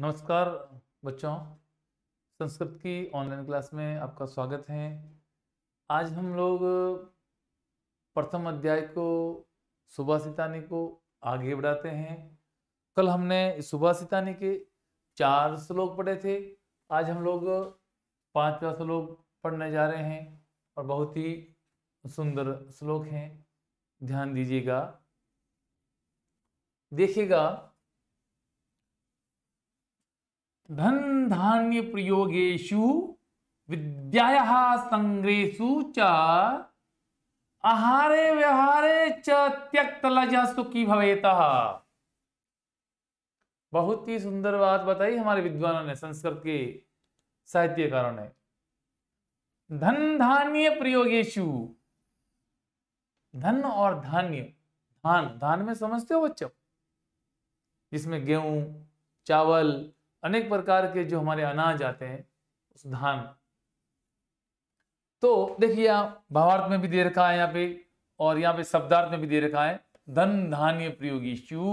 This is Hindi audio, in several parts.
नमस्कार बच्चों संस्कृत की ऑनलाइन क्लास में आपका स्वागत है आज हम लोग प्रथम अध्याय को सुभाषितानी को आगे बढ़ाते हैं कल हमने सुभाषितानी के चार श्लोक पढ़े थे आज हम लोग पांचवा श्लोक पढ़ने जा रहे हैं और बहुत ही सुंदर श्लोक हैं ध्यान दीजिएगा देखिएगा धन धान्य प्रयोगेशु विद्याया संग्रेशु च आहारे व्यवहारे च त्यक्त लजा भवेत बहुत ही सुंदर बात बताई हमारे विद्वानों ने संस्कृत के साहित्यकारों ने धन धान्य प्रयोगेशु धन और धान्य धान धान में समझते हो बच्चों जिसमें गेहूं चावल अनेक प्रकार के जो हमारे अनाज आते हैं उस धान तो देखिए आप भावार्थ में भी दे रखा है यहाँ पे और यहाँ पे शब्दार्थ में भी दे रखा है धन धान्य प्रयोगी शू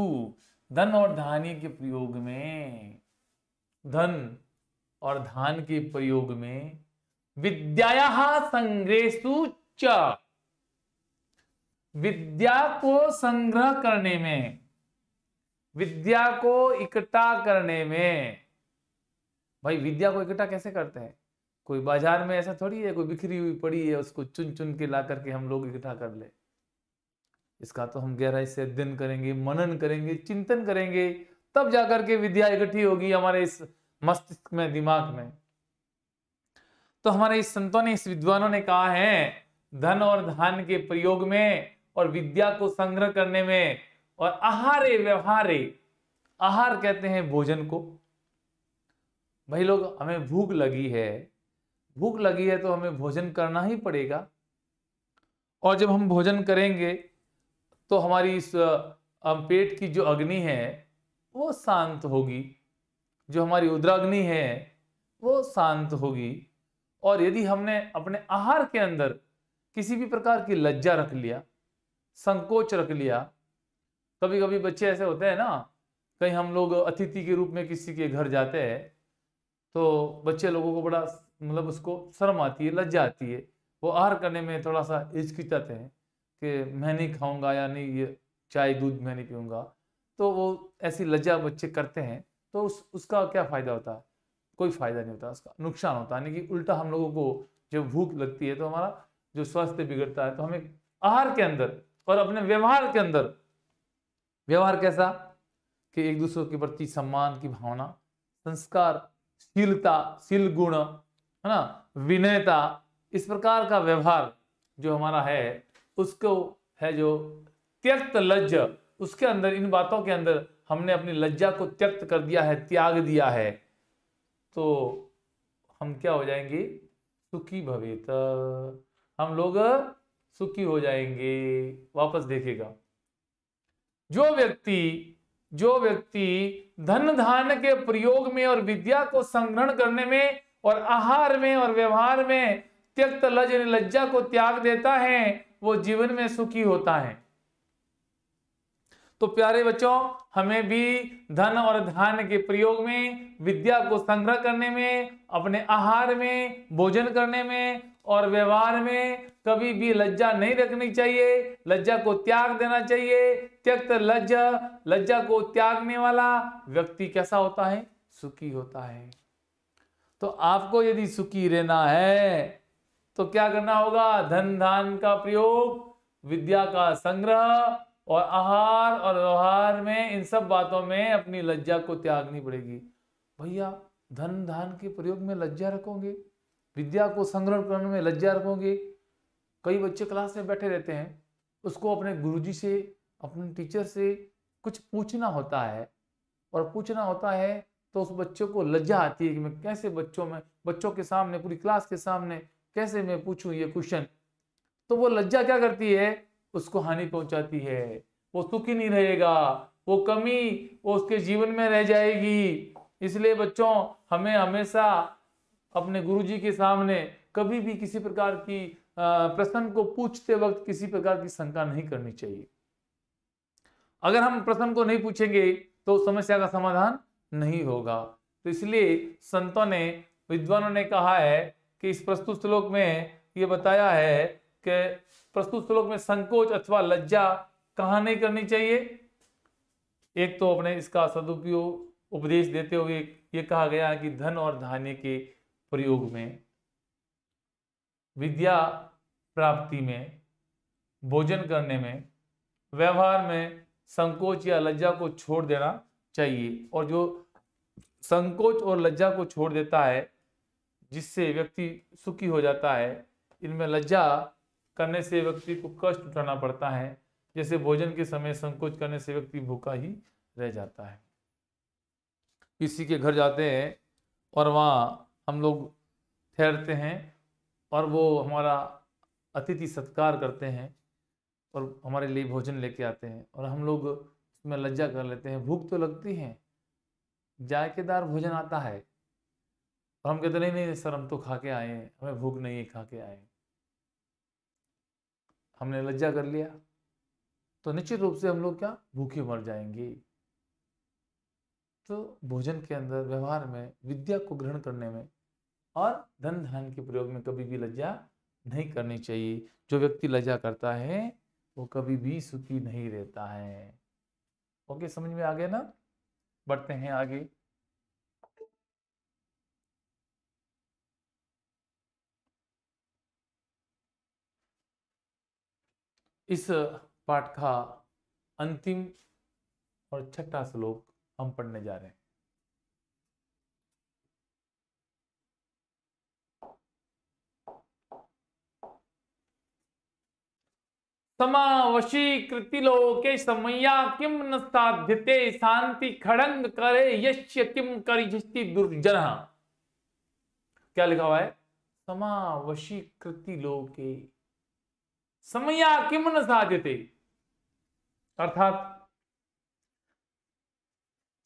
धन और धान्य के प्रयोग में धन और धान के प्रयोग में विद्या संग्रहसु च विद्या को संग्रह करने में विद्या को इकट्ठा करने में भाई विद्या को इकट्ठा कैसे करते हैं कोई बाजार में ऐसा थोड़ी है कोई बिखरी हुई पड़ी है उसको चुन चुन के ला करके हम लोग इकट्ठा कर ले इसका तो हम गहराई से अध्ययन करेंगे मनन करेंगे चिंतन करेंगे तब जाकर के विद्या इकट्ठी होगी हमारे इस मस्तिष्क में दिमाग में तो हमारे इस संतों ने इस विद्वानों ने कहा है धन और धान के प्रयोग में और विद्या को संग्रह करने में और आहारे व्यवहारे आहार कहते हैं भोजन को भाई लोग हमें भूख लगी है भूख लगी है तो हमें भोजन करना ही पड़ेगा और जब हम भोजन करेंगे तो हमारी इस पेट की जो अग्नि है वो शांत होगी जो हमारी उद्राग्नि है वो शांत होगी और यदि हमने अपने आहार के अंदर किसी भी प्रकार की लज्जा रख लिया संकोच रख लिया कभी कभी बच्चे ऐसे होते हैं ना कहीं हम लोग अतिथि के रूप में किसी के घर जाते हैं तो बच्चे लोगों को बड़ा मतलब उसको शर्म आती है लज्जा आती है वो आहार करने में थोड़ा सा हिचकिचाते हैं कि मैं नहीं खाऊंगा या नहीं ये चाय दूध मैं नहीं पीऊँगा तो वो ऐसी लज्जा बच्चे करते हैं तो उस उसका क्या फ़ायदा होता है कोई फ़ायदा नहीं होता उसका नुकसान होता है यानी कि उल्टा हम लोगों को जब भूख लगती है तो हमारा जो स्वास्थ्य बिगड़ता है तो हमें आहार के अंदर और अपने व्यवहार के अंदर व्यवहार कैसा कि एक दूसरे के प्रति सम्मान की भावना संस्कार शीलता शील गुण है ना विनयता इस प्रकार का व्यवहार जो हमारा है उसको है जो त्यक्त लज्ज उसके अंदर इन बातों के अंदर हमने अपनी लज्जा को त्यक्त कर दिया है त्याग दिया है तो हम क्या हो जाएंगे सुखी भवेत हम लोग सुखी हो जाएंगे वापस देखेगा जो व्यक्ति जो व्यक्ति धन धान के प्रयोग में और विद्या को संग्रहण करने में और आहार में और व्यवहार में त्यक्त लज लज्जा को त्याग देता है वो जीवन में सुखी होता है तो प्यारे बच्चों हमें भी धन और धान के प्रयोग में विद्या को संग्रह करने में अपने आहार में भोजन करने में और व्यवहार में कभी भी लज्जा नहीं रखनी चाहिए लज्जा को त्याग देना चाहिए त्यक्त लज्जा लज्जा को त्यागने वाला व्यक्ति कैसा होता है सुखी होता है तो आपको यदि सुखी रहना है तो क्या करना होगा धन धान का प्रयोग विद्या का संग्रह और आहार और व्यवहार में इन सब बातों में अपनी लज्जा को त्यागनी पड़ेगी भैया धन धान के प्रयोग में लज्जा रखोगे विद्या को संग्रह करने में लज्जा रखोगे कई बच्चे क्लास में बैठे रहते हैं उसको अपने गुरुजी से अपने टीचर से कुछ पूछना होता है और पूछना होता है तो उस बच्चों को लज्जा आती है कि मैं कैसे बच्चों में बच्चों के सामने पूरी क्लास के सामने कैसे मैं पूछूं ये क्वेश्चन तो वो लज्जा क्या करती है उसको हानि पहुंचाती है वो सुखी नहीं रहेगा वो कमी वो उसके जीवन में रह जाएगी इसलिए बच्चों हमें हमेशा अपने गुरुजी के सामने कभी भी किसी प्रकार की प्रश्न को पूछते वक्त किसी प्रकार की शंका नहीं करनी चाहिए अगर हम प्रश्न को नहीं पूछेंगे तो समस्या का समाधान नहीं होगा तो इसलिए संतों ने विद्वानों ने कहा है कि इस प्रस्तुत श्लोक में ये बताया है कि प्रस्तुत श्लोक में संकोच अथवा लज्जा कहा नहीं करनी चाहिए एक तो अपने इसका सदुपयोग उपदेश देते हुए ये कहा गया है कि धन और धान्य के प्रयोग में विद्या प्राप्ति में भोजन करने में व्यवहार में संकोच या लज्जा को छोड़ देना चाहिए और जो संकोच और लज्जा को छोड़ देता है जिससे व्यक्ति सुखी हो जाता है इनमें लज्जा करने से व्यक्ति को कष्ट उठाना पड़ता है जैसे भोजन के समय संकोच करने से व्यक्ति भूखा ही रह जाता है किसी के घर जाते हैं और वहाँ हम लोग ठहरते हैं और वो हमारा अतिथि सत्कार करते हैं और हमारे लिए भोजन लेके आते हैं और हम लोग उसमें लज्जा कर लेते हैं भूख तो लगती है जायकेदार भोजन आता है और हम कहते नहीं नहीं सर हम तो खा के आए हैं हमें भूख नहीं है खा के आए हमने लज्जा कर लिया तो निश्चित रूप से हम लोग क्या भूखे मर जाएंगे तो भोजन के अंदर व्यवहार में विद्या को ग्रहण करने में और धन धान के प्रयोग में कभी भी लज्जा नहीं करनी चाहिए जो व्यक्ति लज्जा करता है वो कभी भी सुखी नहीं रहता है ओके समझ में आ गया ना बढ़ते हैं आगे इस पाठ का अंतिम और छठा श्लोक हम पढ़ने जा रहे हैं समावशीकृति लोके समया किम न साध्यते शांति खड़ंग करे यश्य किम कर दुर्जन क्या लिखा हुआ है समावशीकृति लोके समया किम न साध्यते अर्थात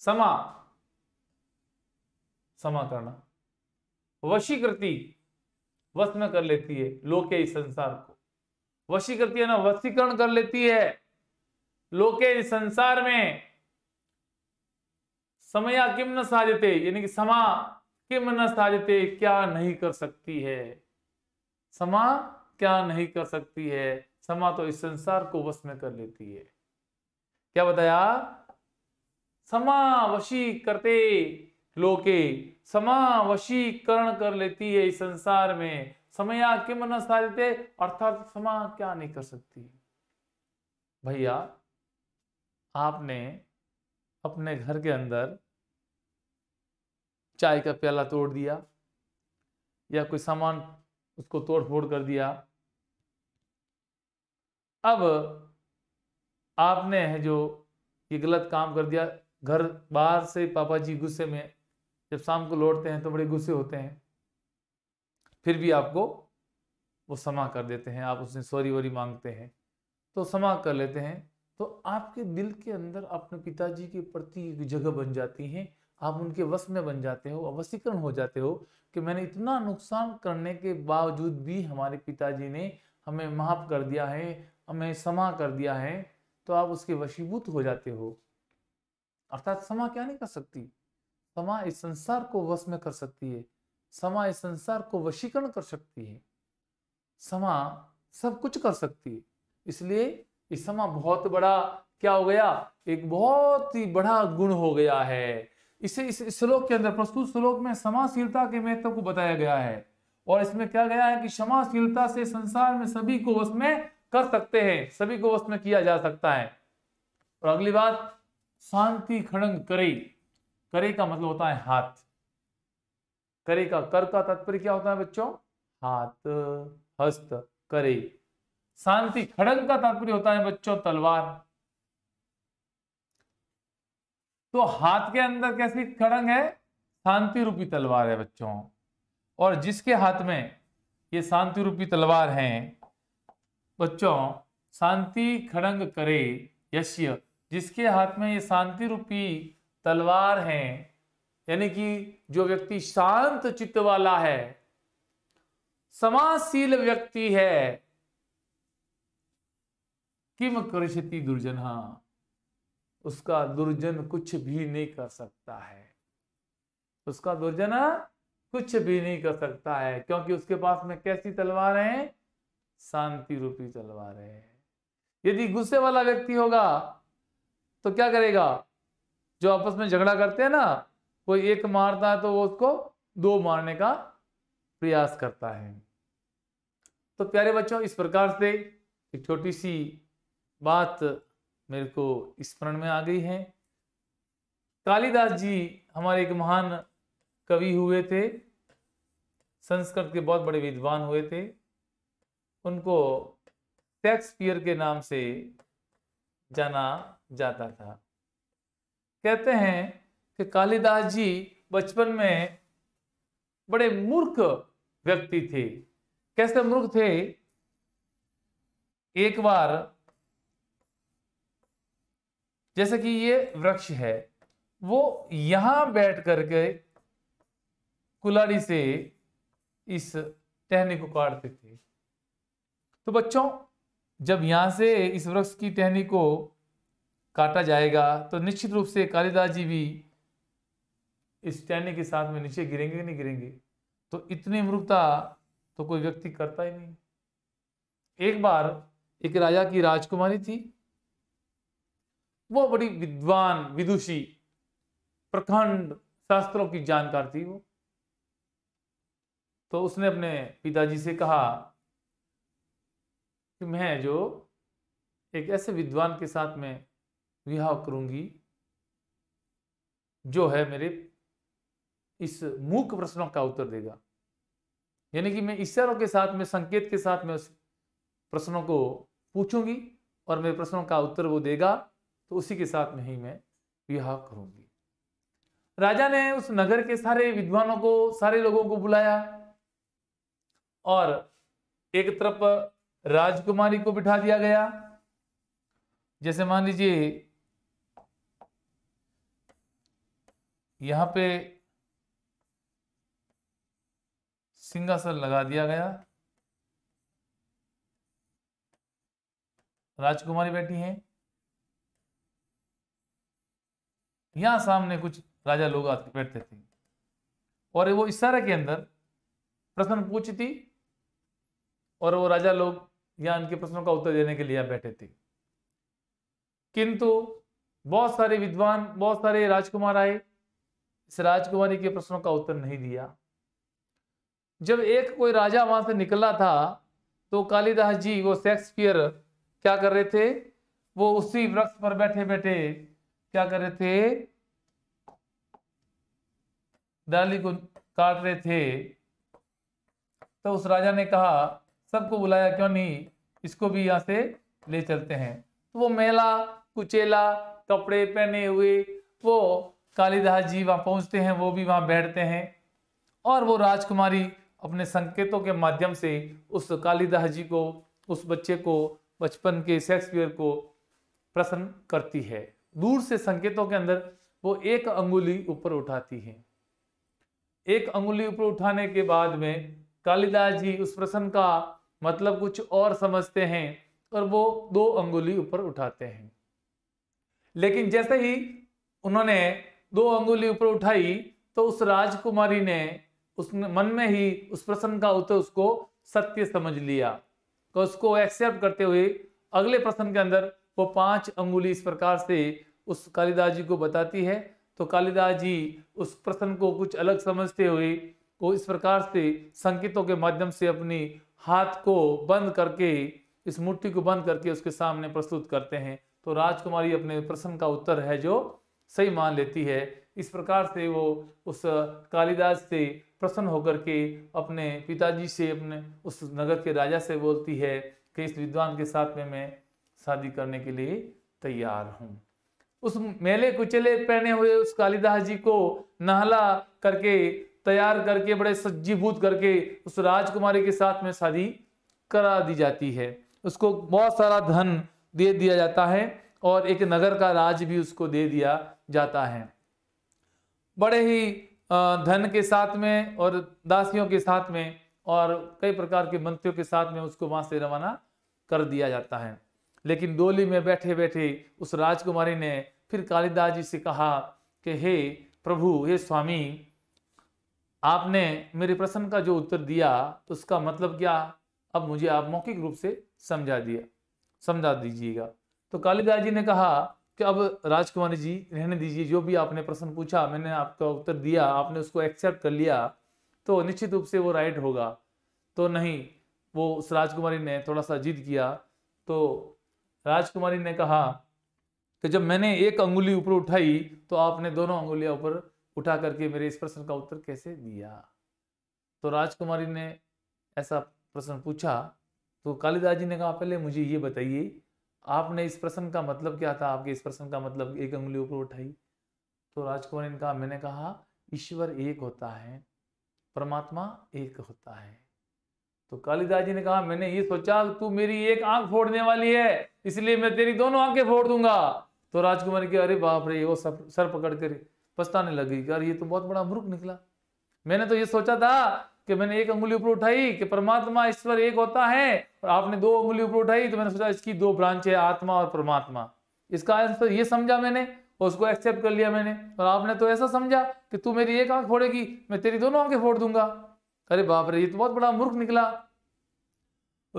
समा समा करना वशीकृति वश में कर लेती है लोके संसार को वशी करती है ना वशीकरण कर लेती है लोके संसार में समया किम न साजते यानी कि समा किम न साजते क्या नहीं कर सकती है समा क्या नहीं कर सकती है समा तो इस संसार को वश में कर लेती है क्या बताया समा वशी करते लोके समा करण कर लेती है इस संसार में समय के मन साधते अर्थात समा क्या नहीं कर सकती भैया आपने अपने घर के अंदर चाय का प्याला तोड़ दिया या कोई सामान उसको तोड़ फोड़ कर दिया अब आपने है जो ये गलत काम कर दिया घर बाहर से पापा जी गुस्से में जब शाम को लौटते हैं तो बड़े गुस्से होते हैं फिर भी आपको वो समा कर देते हैं आप उसने सॉरी वरी मांगते हैं तो समा कर लेते हैं तो आपके दिल के अंदर अपने पिताजी के प्रति एक जगह बन जाती है आप उनके वश में बन जाते हो वशीकरण हो जाते हो कि मैंने इतना नुकसान करने के बावजूद भी हमारे पिताजी ने हमें माफ कर दिया है हमें समा कर दिया है तो आप उसके वशीभूत हो जाते हो अर्थात समा क्या नहीं कर सकती समा इस संसार को वश में कर सकती है समा इस संसार को वशीकरण कर सकती है समा सब कुछ कर सकती है इसलिए इस समा बहुत बड़ा क्या हो गया एक बहुत ही बड़ा गुण हो गया है इसे इस श्लोक के अंदर प्रस्तुत श्लोक में समाशीलता के महत्व को बताया गया है और इसमें क्या गया है कि क्षमाशीलता से संसार में सभी को वश में कर सकते हैं सभी को वश में किया जा सकता है और अगली बात शांति खड़ंग करे करे का मतलब होता है हाथ करे का कर का तात्पर्य क्या होता है बच्चों हाथ हस्त करे शांति खड़ग का तात्पर्य होता है बच्चों तलवार तो हाथ के अंदर कैसी खड़ंग है शांति रूपी तलवार है बच्चों और जिसके हाथ में ये शांति रूपी तलवार है बच्चों शांति खड़ंग करे यश्य जिसके हाथ में ये शांति रूपी तलवार है यानी कि जो व्यक्ति शांत चित्त वाला है समाजशील व्यक्ति है किम करशति दुर्जन उसका दुर्जन कुछ भी नहीं कर सकता है उसका दुर्जन कुछ भी नहीं कर सकता है क्योंकि उसके पास में कैसी तलवार है शांति रूपी तलवार है यदि गुस्से वाला व्यक्ति होगा तो क्या करेगा जो आपस में झगड़ा करते हैं ना कोई एक मारता है तो वो उसको दो मारने का प्रयास करता है तो प्यारे बच्चों इस प्रकार से एक छोटी सी बात मेरे को स्मरण में आ गई है कालिदास जी हमारे एक महान कवि हुए थे संस्कृत के बहुत बड़े विद्वान हुए थे उनको शेक्सपियर के नाम से जाना जाता था कहते हैं कि कालिदास जी बचपन में बड़े मूर्ख व्यक्ति थे कैसे मूर्ख थे एक बार जैसे कि ये वृक्ष है वो यहां बैठ करके कुलाड़ी से इस टहनी को काटते थे तो बच्चों जब यहां से इस वृक्ष की टहनी को काटा जाएगा तो निश्चित रूप से कालिदास जी भी स्टैंड के साथ में नीचे गिरेंगे नहीं गिरेंगे तो इतनी मूर्खता तो कोई व्यक्ति करता ही नहीं एक बार एक राजा की राजकुमारी थी वो बड़ी विद्वान विदुषी प्रखंड शास्त्रों की जानकार थी वो तो उसने अपने पिताजी से कहा कि मैं जो एक ऐसे विद्वान के साथ में विवाह करूंगी जो है मेरे इस मूक प्रश्नों का उत्तर देगा यानी कि मैं इशारों के साथ में संकेत के साथ में उस प्रश्नों को पूछूंगी और मेरे प्रश्नों का उत्तर वो देगा तो उसी के साथ में ही मैं विवाह करूंगी राजा ने उस नगर के सारे विद्वानों को सारे लोगों को बुलाया और एक तरफ राजकुमारी को बिठा दिया गया जैसे मान लीजिए यहाँ पे सिंहासन लगा दिया गया राजकुमारी बैठी हैं यहां सामने कुछ राजा लोग आते बैठते थे और वो इशारे के अंदर प्रश्न पूछती थी और वो राजा लोग यहां इनके प्रश्नों का उत्तर देने के लिए बैठे थे किंतु बहुत सारे विद्वान बहुत सारे राजकुमार आए इस राजकुमारी के प्रश्नों का उत्तर नहीं दिया जब एक कोई राजा वहां से निकला था तो कालिदास जी वो शेक्सपियर क्या कर रहे थे वो उसी वृक्ष पर बैठे बैठे क्या कर रहे थे डाली को काट रहे थे तो उस राजा ने कहा सबको बुलाया क्यों नहीं इसको भी यहां से ले चलते हैं तो वो मेला कुचेला कपड़े पहने हुए वो कालिदास जी वहां पहुंचते हैं वो भी वहां बैठते हैं और वो राजकुमारी अपने संकेतों के माध्यम से उस कालिदास जी को उस बच्चे को बचपन के शेक्सपियर को प्रसन्न करती है दूर से संकेतों के अंदर वो एक अंगुली ऊपर उठाती है एक अंगुली ऊपर उठाने के बाद में कालिदास जी उस प्रसन्न का मतलब कुछ और समझते हैं और वो दो अंगुली ऊपर उठाते हैं लेकिन जैसे ही उन्होंने दो अंगुली ऊपर उठाई तो उस राजकुमारी ने उसने मन में ही उस प्रश्न का उत्तर उसको सत्य समझ लिया तो उसको एक्सेप्ट करते हुए अगले प्रश्न के अंदर वो पांच अंगुली इस प्रकार से उस कालिदास जी को बताती है तो कालिदास जी उस प्रश्न को कुछ अलग समझते हुए वो इस प्रकार से संकेतों के माध्यम से अपनी हाथ को बंद करके इस मूर्ति को बंद करके उसके सामने प्रस्तुत करते हैं तो राजकुमारी अपने प्रश्न का उत्तर है जो सही मान लेती है इस प्रकार से वो उस कालिदास से प्रसन्न होकर के अपने पिताजी से अपने उस नगर के राजा से बोलती है कि इस विद्वान के साथ में मैं शादी करने के लिए तैयार हूँ उस मेले कुचले पहने हुए उस कालिदास जी को नहला करके तैयार करके बड़े सज्जीभूत करके उस राजकुमारी के साथ में शादी करा दी जाती है उसको बहुत सारा धन दे दिया जाता है और एक नगर का राज भी उसको दे दिया जाता है बड़े ही धन के साथ में और दासियों के साथ में और कई प्रकार के मंत्रियों के साथ में उसको वहां से रवाना कर दिया जाता है लेकिन डोली में बैठे बैठे उस राजकुमारी ने फिर कालिदास जी से कहा कि हे प्रभु हे स्वामी आपने मेरे प्रश्न का जो उत्तर दिया तो उसका मतलब क्या अब मुझे आप मौखिक रूप से समझा दिया समझा दीजिएगा तो कालिदास जी ने कहा कि अब राजकुमारी जी रहने दीजिए जो भी आपने प्रश्न पूछा मैंने आपका उत्तर दिया आपने उसको एक्सेप्ट कर लिया तो निश्चित रूप से वो राइट होगा तो नहीं वो उस राजकुमारी ने थोड़ा सा जिद किया तो राजकुमारी ने कहा कि जब मैंने एक अंगुली ऊपर उठाई तो आपने दोनों अंगुलियां ऊपर उठा करके मेरे इस प्रश्न का उत्तर कैसे दिया तो राजकुमारी ने ऐसा प्रश्न पूछा तो कालिदास जी ने कहा पहले मुझे ये बताइए आपने इस प्रश्न का मतलब क्या था आपके इस प्रश्न का मतलब एक उंगली ऊपर उठाई तो राजकुमार ने कहा मैंने कहा ईश्वर एक होता है परमात्मा एक होता है तो कालिदास जी ने कहा मैंने ये सोचा तू मेरी एक आंख फोड़ने वाली है इसलिए मैं तेरी दोनों आंखें फोड़ दूंगा तो राजकुमार ने अरे बाप रे वो सर सर पकड़ कर पछताने लगी यार ये तो बहुत बड़ा मूर्ख निकला मैंने तो ये सोचा था कि मैंने एक उंगली ऊपर उठाई कि परमात्मा ईश्वर एक होता है और आपने दो उंगली ऊपर उठाई तो मैंने सोचा इसकी दो ब्रांच है आत्मा और परमात्मा इसका आंसर ये समझा मैंने और उसको एक्सेप्ट कर लिया मैंने और आपने तो ऐसा समझा कि तू मेरी एक आंख फोड़ेगी मैं तेरी दोनों आंखें फोड़ दूंगा अरे बाप रे ये तो बहुत बड़ा मूर्ख निकला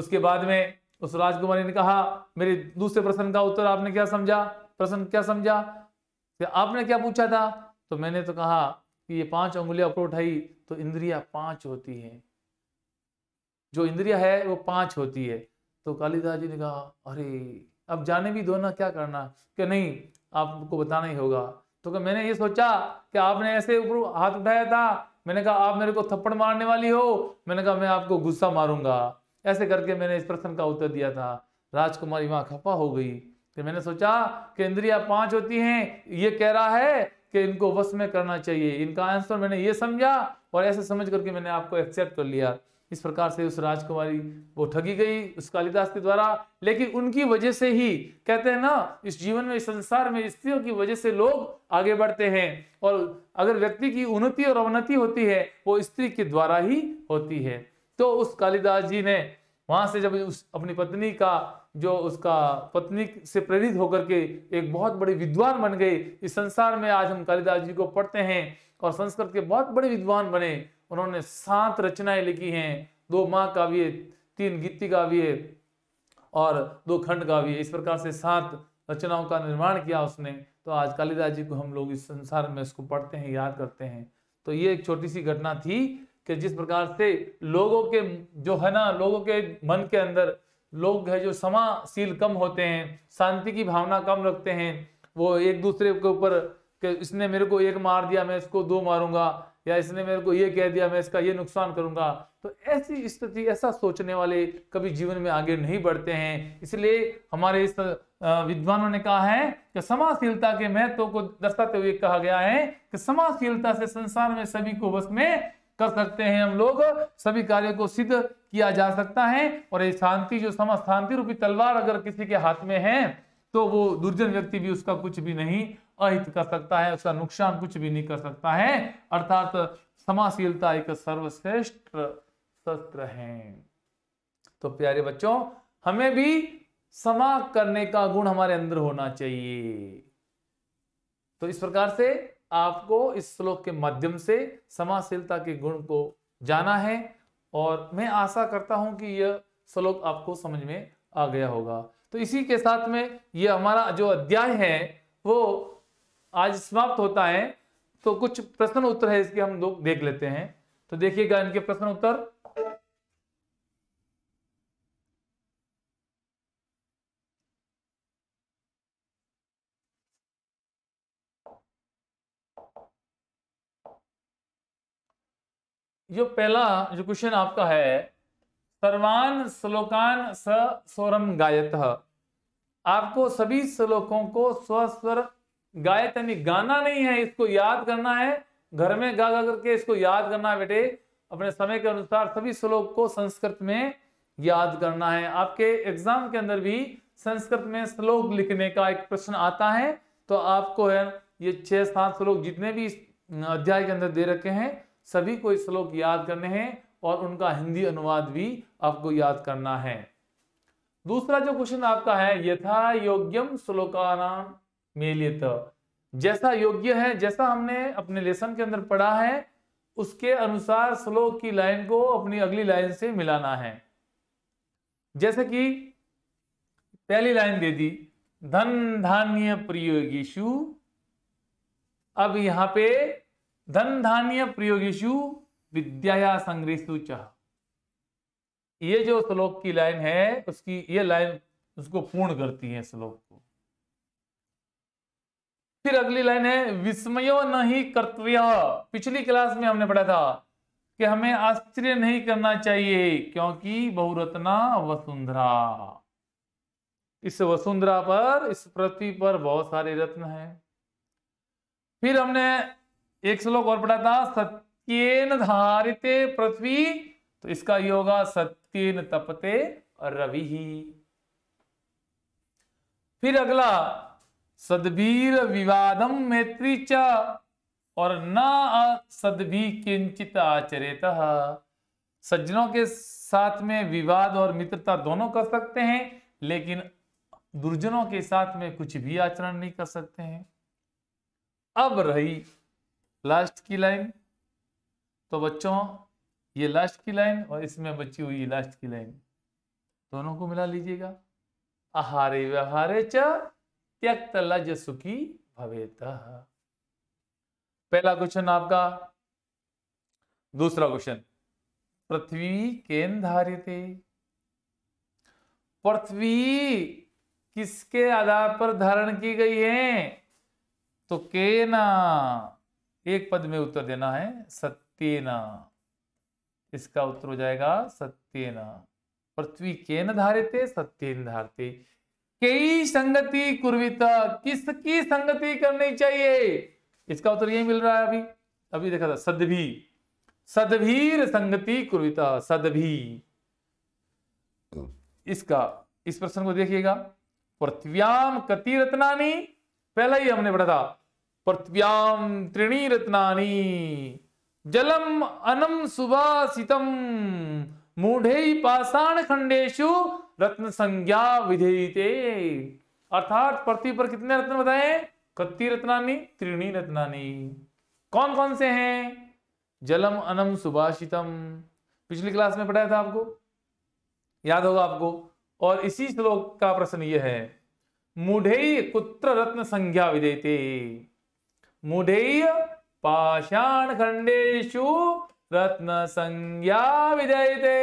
उसके बाद में उस राजकुमारी ने कहा मेरे दूसरे प्रश्न का उत्तर आपने क्या समझा प्रश्न क्या समझा आपने क्या पूछा था तो मैंने तो कहा कि ये पांच उंगलियां ऊपर उठाई तो इंद्रिया पांच होती हैं जो इंद्रिया है वो पांच होती है तो कालिदास जी ने कहा अरे अब जाने भी दो ना क्या करना कि नहीं आपको बताना ही होगा तो कि मैंने ये सोचा कि आपने ऐसे ऊपर हाथ उठाया था मैंने कहा आप मेरे को थप्पड़ मारने वाली हो मैंने कहा मैं आपको गुस्सा मारूंगा ऐसे करके मैंने इस प्रश्न का उत्तर दिया था राजकुमारी वहां खपा हो गई कि मैंने सोचा कि इंद्रिया पांच होती हैं ये कह रहा है कि इनको वश में करना चाहिए इनका आंसर मैंने ये समझा और ऐसे समझ करके मैंने आपको एक्सेप्ट कर लिया इस प्रकार से उस राजकुमारी वो ठगी गई उस कालिदास के द्वारा लेकिन उनकी वजह से ही कहते हैं ना इस जीवन में इस संसार में स्त्रियों की वजह से लोग आगे बढ़ते हैं और अगर व्यक्ति की उन्नति और अवनति होती है वो स्त्री के द्वारा ही होती है तो उस कालिदास जी ने वहाँ से जब उस अपनी पत्नी का जो उसका पत्नी से प्रेरित होकर के एक बहुत बड़े विद्वान बन गए इस संसार में आज हम कालिदास जी को पढ़ते हैं और संस्कृत के बहुत बड़े विद्वान बने उन्होंने सात रचनाएं लिखी हैं दो माँ काव्य तीन गीति काव्य और दो खंड काव्य इस प्रकार से सात रचनाओं का निर्माण किया उसने तो आज कालिदास जी को हम लोग इस संसार में इसको पढ़ते हैं याद करते हैं तो ये एक छोटी सी घटना थी कि जिस प्रकार से लोगों के जो है ना लोगों के मन के अंदर लोग है जो समाशील कम होते हैं शांति की भावना कम रखते हैं वो एक दूसरे के ऊपर कि इसने मेरे को एक मार दिया मैं इसको दो मारूंगा या इसने मेरे को ये कह दिया मैं इसका ये नुकसान करूंगा तो ऐसी स्थिति ऐसा सोचने वाले कभी जीवन में आगे नहीं बढ़ते हैं इसलिए हमारे इस विद्वानों ने कहा है कि समाजशीलता के महत्व को दर्शाते हुए कहा गया है कि समाजशीलता से संसार में सभी को बस में कर सकते हैं हम लोग सभी कार्य को सिद्ध किया जा सकता है और ये शांति जो समा शांति रूपी तलवार अगर किसी के हाथ में है तो वो दुर्जन व्यक्ति भी उसका कुछ भी नहीं अहित कर सकता है उसका नुकसान कुछ भी नहीं कर सकता है अर्थात समाशीलता एक सर्वश्रेष्ठ शस्त्र है तो प्यारे बच्चों हमें भी समा करने का गुण हमारे अंदर होना चाहिए तो इस प्रकार से आपको इस श्लोक के माध्यम से समाशीलता के गुण को जाना है और मैं आशा करता हूं कि यह श्लोक आपको समझ में आ गया होगा तो इसी के साथ में ये हमारा जो अध्याय है वो आज समाप्त होता है तो कुछ प्रश्न उत्तर है इसके हम लोग देख लेते हैं तो देखिएगा इनके प्रश्न उत्तर जो पहला जो क्वेश्चन आपका है सर्वान श्लोकान स स्वरम गायत आपको सभी श्लोकों को स्वस्वर गायत यानी गाना नहीं है इसको याद करना है घर में गा गा करके इसको याद करना है बेटे अपने समय के अनुसार सभी श्लोक को संस्कृत में याद करना है आपके एग्जाम के अंदर भी संस्कृत में श्लोक लिखने का एक प्रश्न आता है तो आपको है ये छह सात श्लोक जितने भी अध्याय के अंदर दे रखे हैं सभी को श्लोक याद करने हैं और उनका हिंदी अनुवाद भी आपको याद करना है दूसरा जो क्वेश्चन आपका है यथा योग्यम श्लोकानाम मेलित जैसा योग्य है जैसा हमने अपने लेसन के अंदर पढ़ा है उसके अनुसार श्लोक की लाइन को अपनी अगली लाइन से मिलाना है जैसे कि पहली लाइन दे दी धन धान्य प्रयोगीशु अब यहां पे धन धान्य प्रयोगीशु विद्या संग्रहसु चाह ये जो श्लोक की लाइन है उसकी ये लाइन उसको पूर्ण करती है श्लोक को फिर अगली लाइन है विस्मयो नहीं कर्तव्य पिछली क्लास में हमने पढ़ा था कि हमें आश्चर्य नहीं करना चाहिए क्योंकि बहुरत्ना वसुंधरा इस वसुंधरा पर इस पृथ्वी पर बहुत सारे रत्न हैं फिर हमने एक श्लोक और पढ़ा था सत्यन धारिते पृथ्वी तो इसका ये होगा सत्यन तपते रवि फिर अगला सदबीर विवादम मैत्री च और न सदभी किंचित आचरित सज्जनों के साथ में विवाद और मित्रता दोनों कर सकते हैं लेकिन दुर्जनों के साथ में कुछ भी आचरण नहीं कर सकते हैं अब रही लास्ट की लाइन तो बच्चों ये लास्ट की लाइन और इसमें बची हुई लास्ट की लाइन दोनों को मिला लीजिएगा आहारे व्यवहारे च त्यक्त लज सुखी भवेत पहला क्वेश्चन आपका दूसरा क्वेश्चन पृथ्वी केन धारे पृथ्वी किसके आधार पर धारण की गई है तो केना एक पद में उत्तर देना है सत्यना इसका उत्तर हो जाएगा सत्यना पृथ्वी के न धारते सत्यन धारते कई संगति कुर्विता किसकी संगति करनी चाहिए इसका उत्तर यही मिल रहा है अभी अभी देखा था सदभी सदभीर संगति कुर्विता सदभी इसका इस प्रश्न को देखिएगा पृथ्व्याम कति रत्नानी पहला ही हमने पढ़ा था पृथ्व्याम त्रिणी रत्ना जलम अनम सुभाषित मूढ़े पाषाण खंडेशु रत्न संज्ञा विधेयते अर्थात पृथ्वी पर कितने रत्न बताए कत्ती रत्नानी त्रिणी रत्नानी कौन कौन से हैं जलम अनम सुभाषितम पिछली क्लास में पढ़ाया था आपको याद होगा आपको और इसी श्लोक का प्रश्न यह है मुढ़े कुत्र रत्न संज्ञा विधेयते मुदेय पाषाण खंडेशु रत्न संज्ञा विजयते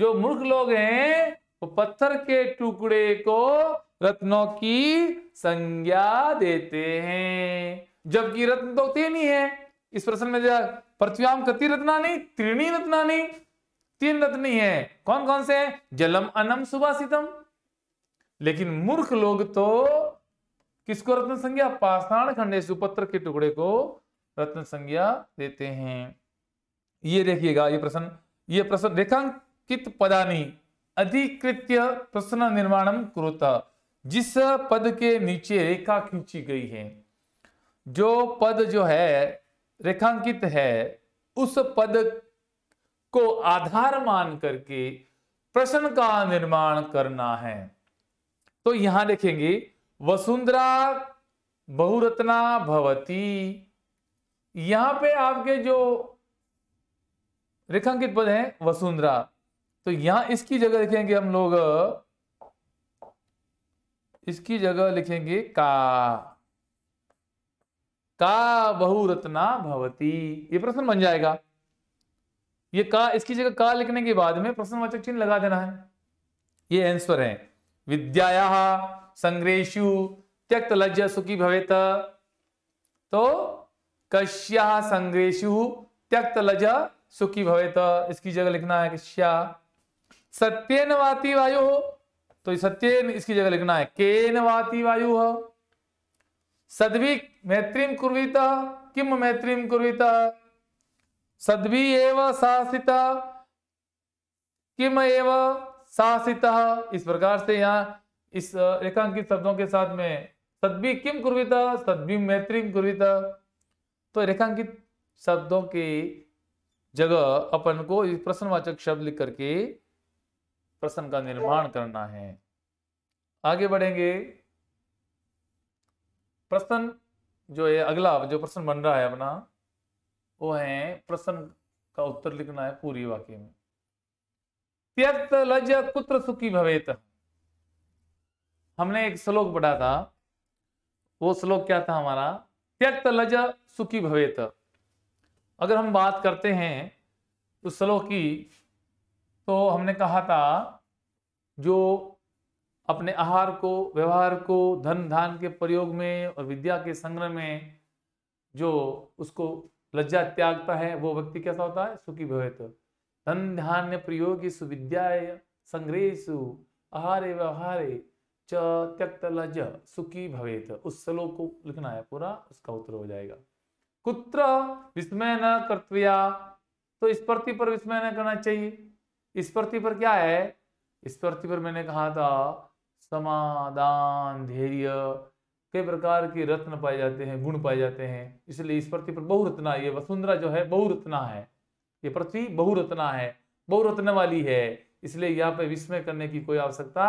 जो मूर्ख लोग हैं वो तो पत्थर के टुकड़े को रत्नों की संज्ञा देते हैं जबकि रत्न तो तीन ही है इस प्रश्न में जो पृथ्वीम कति रत्नानी त्रिणी रत्नानी तीन रत्नी है कौन कौन से जलम अनम सुभाषितम लेकिन मूर्ख लोग तो किसको रत्न संज्ञा पाषाण खंडे सुपत्र के टुकड़े को रत्न संज्ञा देते हैं ये देखिएगा ये प्रश्न ये प्रश्न रेखांकित पदानी अधिकृत्य प्रश्न निर्माण क्रोता जिस पद के नीचे रेखा खींची गई है जो पद जो है रेखांकित है उस पद को आधार मान करके प्रश्न का निर्माण करना है तो यहां देखेंगे वसुंधरा बहुरत्ना भवती यहां पे आपके जो रेखांकित पद हैं वसुंधरा तो यहां इसकी जगह लिखेंगे हम लोग इसकी जगह लिखेंगे का का बहुरत्ना भवती ये प्रश्न बन जाएगा ये का इसकी जगह का लिखने के बाद में प्रश्नवाचक चिन्ह लगा देना है ये आंसर है विद्याया संग्रेशु त्यक्त लज्जा सुखी भवेत तो कश्या संग्रेशु त्यक्त लज्जा सुखी भवेत इसकी जगह लिखना है कश्या सत्यन वाति वायु तो सत्येन इसकी जगह लिखना है केन वाति वायु सद्वी मैत्रीम कुर्वित किम मैत्रीम कुर्वित सद्वी एव सासित किम एव सासित इस प्रकार से यहाँ इस रेखांकित शब्दों के साथ में सदबी किम कुर्विता सदबी मैत्री कुर्विता तो रेखांकित शब्दों की जगह अपन को इस प्रश्नवाचक शब्द लिख करके प्रश्न का निर्माण करना है आगे बढ़ेंगे प्रश्न जो है अगला जो प्रश्न बन रहा है अपना वो है प्रश्न का उत्तर लिखना है पूरी वाक्य में त्यक्त लज्जा कुत्र सुखी भवेत हमने एक श्लोक पढ़ा था वो श्लोक क्या था हमारा त्यक्त लज सुखी भवेत अगर हम बात करते हैं उस श्लोक की तो हमने कहा था जो अपने आहार को व्यवहार को धन धान के प्रयोग में और विद्या के संग्रह में जो उसको लज्जा त्यागता है वो व्यक्ति कैसा होता है सुखी भवेत धन धान्य प्रयोगी सुविद्या संग्रहेशु आहारे व्यवहारे च त्यक्त लज सुखी भवेत उस श्लोक को लिखना है पूरा उसका उत्तर हो जाएगा कुत्र विस्मय न कर्तव्या तो स्पर्ति पर विस्मय न करना चाहिए स्पर्ति पर क्या है स्पर्ति पर मैंने कहा था समाधान धैर्य कई प्रकार के रत्न पाए जाते हैं गुण पाए जाते हैं इसलिए स्पर्ति पर बहुरत्ना ये वसुंधरा जो है बहुरत्ना है ये पृथ्वी बहुरत्ना है बहुरत्न वाली है इसलिए यहाँ पे विस्मय करने की कोई आवश्यकता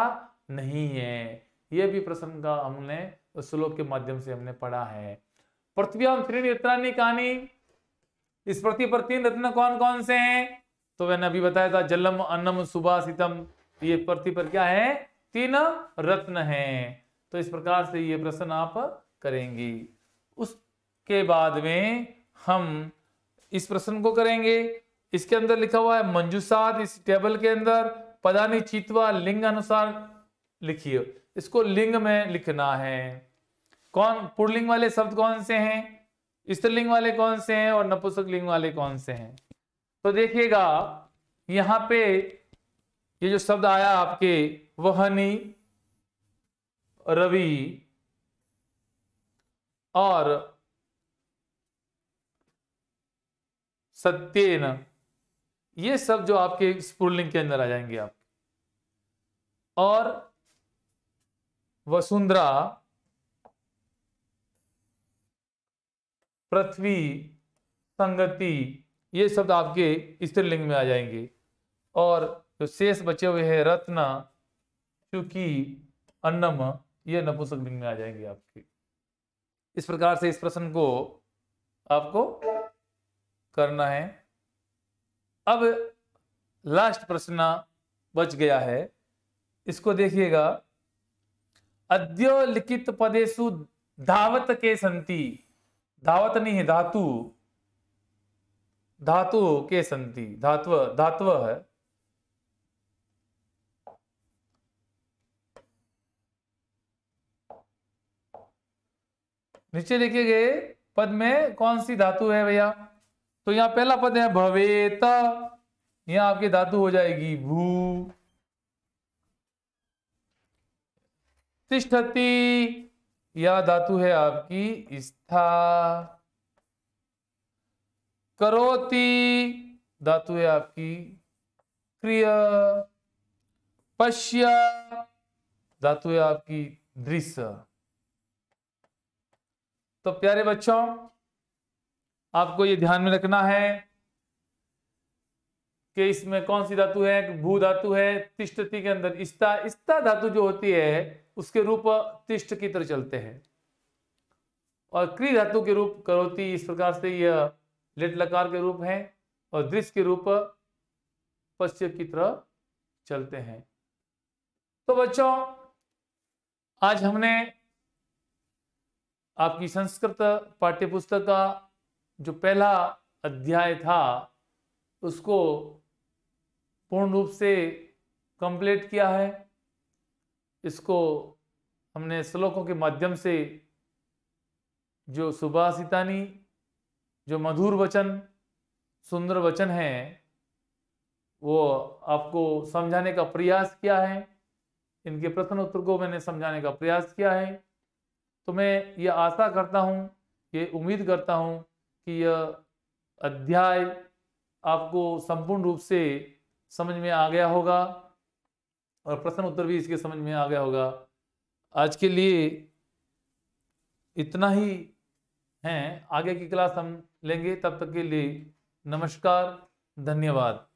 नहीं है यह भी प्रश्न का हमने उस श्लोक के माध्यम से हमने पढ़ा है पृथ्व्याम त्रीणी रत्नानी कहानी इस पर तीन रत्न कौन कौन से हैं तो मैंने अभी बताया था जलम अन्नम सुभाषितम ये प्रति पर क्या है तीन रत्न है तो इस प्रकार से ये प्रश्न आप करेंगी उसके बाद में हम इस प्रश्न को करेंगे इसके अंदर लिखा हुआ है मंजूसाद इस टेबल के अंदर पदानी चितवा लिंग अनुसार लिखिए इसको लिंग में लिखना है कौन पुरलिंग वाले शब्द कौन से हैं स्त्रीलिंग वाले कौन से हैं और नपुंसक लिंग वाले कौन से हैं तो देखिएगा यहां पे ये जो शब्द आया आपके वहनी रवि और सत्येन ये सब जो आपके स्पुरलिंग के अंदर आ जाएंगे आप और वसुंधरा पृथ्वी संगति ये शब्द आपके स्त्रीलिंग में आ जाएंगे और जो शेष बचे हुए हैं रत्न चूंकि अन्नम ये नपुंसक लिंग में आ जाएंगे आपके इस प्रकार से इस प्रश्न को आपको करना है अब लास्ट प्रश्न बच गया है इसको देखिएगा अद्य लिखित पदेशु धावत के संति धावत नहीं है धातु धातु के संति धात्व धात्व है नीचे लिखे गए पद में कौन सी धातु है भैया तो यहाँ पहला पद है भवेत यहाँ आपकी धातु हो जाएगी भू तिष्ठति या धातु है आपकी स्था करोति धातु है आपकी क्रिया पश्य धातु है आपकी दृश्य तो प्यारे बच्चों आपको ये ध्यान में रखना है कि इसमें कौन सी धातु है भू धातु है तिष्ठति के अंदर इस्ता इस्ता धातु जो होती है उसके रूप तिष्ट की तरह चलते हैं और क्री धातु के रूप करोती इस प्रकार से यह लेट लकार के रूप हैं और दृश्य के रूप पश्चिम की तरह चलते हैं तो बच्चों आज हमने आपकी संस्कृत पाठ्यपुस्तक का जो पहला अध्याय था उसको पूर्ण रूप से कंप्लीट किया है इसको हमने श्लोकों के माध्यम से जो सुभाषितानी जो मधुर वचन सुंदर वचन है वो आपको समझाने का प्रयास किया है इनके प्रश्न उत्तर को मैंने समझाने का प्रयास किया है तो मैं ये आशा करता हूँ ये उम्मीद करता हूँ कि यह अध्याय आपको संपूर्ण रूप से समझ में आ गया होगा और प्रश्न उत्तर भी इसके समझ में आ गया होगा आज के लिए इतना ही है आगे की क्लास हम लेंगे तब तक के लिए नमस्कार धन्यवाद